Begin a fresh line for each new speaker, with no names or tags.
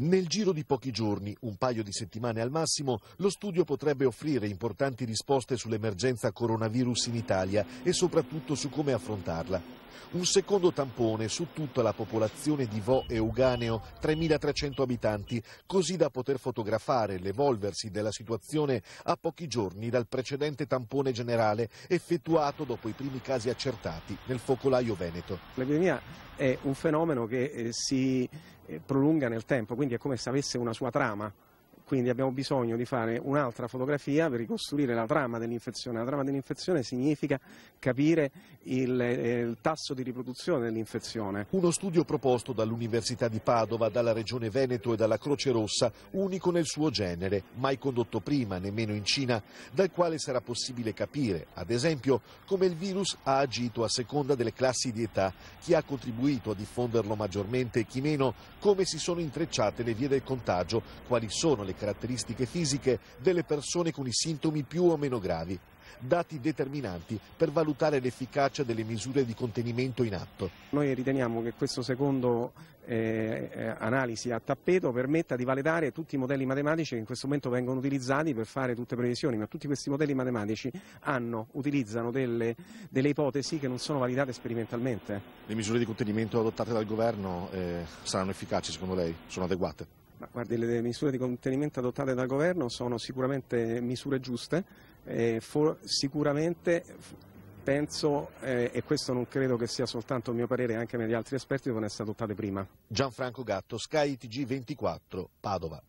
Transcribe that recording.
Nel giro di pochi giorni, un paio di settimane al massimo, lo studio potrebbe offrire importanti risposte sull'emergenza coronavirus in Italia e soprattutto su come affrontarla un secondo tampone su tutta la popolazione di Vo e Uganeo, 3.300 abitanti, così da poter fotografare l'evolversi della situazione a pochi giorni dal precedente tampone generale effettuato dopo i primi casi accertati nel focolaio
veneto. L'epidemia è un fenomeno che eh, si eh, prolunga nel tempo, quindi è come se avesse una sua trama quindi abbiamo bisogno di fare un'altra fotografia per ricostruire la trama dell'infezione. La trama dell'infezione significa capire il, eh, il tasso di riproduzione dell'infezione. Uno studio proposto dall'Università di Padova, dalla Regione Veneto
e dalla Croce Rossa, unico nel suo genere, mai condotto prima, nemmeno in Cina, dal quale sarà possibile capire, ad esempio, come il virus ha agito a seconda delle classi di età, chi ha contribuito a diffonderlo maggiormente e chi meno, come si sono intrecciate le vie del contagio, quali sono le caratteristiche fisiche delle persone con i sintomi più o meno gravi, dati determinanti per valutare l'efficacia delle misure di contenimento in atto.
Noi riteniamo che questo secondo eh, eh analisi a tappeto permetta di validare tutti i modelli matematici che in questo momento vengono utilizzati per fare tutte le previsioni, ma tutti questi modelli matematici hanno, utilizzano delle, delle, ipotesi che non sono validate sperimentalmente.
Le misure di contenimento adottate dal governo eh, saranno efficaci secondo lei? Sono adeguate?
Ma guardi, le misure di contenimento adottate dal governo sono sicuramente misure giuste, eh, for, sicuramente penso, eh, e questo non credo che sia soltanto il mio parere, anche negli altri esperti devono essere adottate prima. Gianfranco Gatto, Sky TG24, Padova.